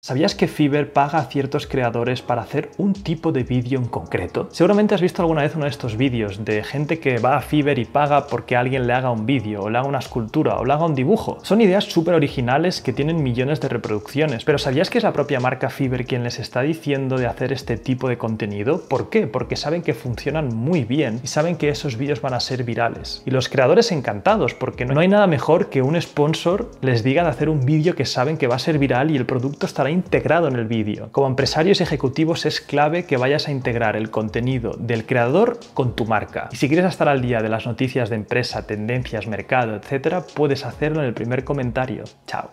¿Sabías que Fiverr paga a ciertos creadores para hacer un tipo de vídeo en concreto? Seguramente has visto alguna vez uno de estos vídeos de gente que va a Fiverr y paga porque alguien le haga un vídeo, o le haga una escultura, o le haga un dibujo. Son ideas súper originales que tienen millones de reproducciones, pero ¿sabías que es la propia marca Fiverr quien les está diciendo de hacer este tipo de contenido? ¿Por qué? Porque saben que funcionan muy bien y saben que esos vídeos van a ser virales. Y los creadores encantados, porque no hay nada mejor que un sponsor les diga de hacer un vídeo que saben que va a ser viral y el producto estará integrado en el vídeo. Como empresarios ejecutivos es clave que vayas a integrar el contenido del creador con tu marca. Y si quieres estar al día de las noticias de empresa, tendencias, mercado, etc., puedes hacerlo en el primer comentario. Chao.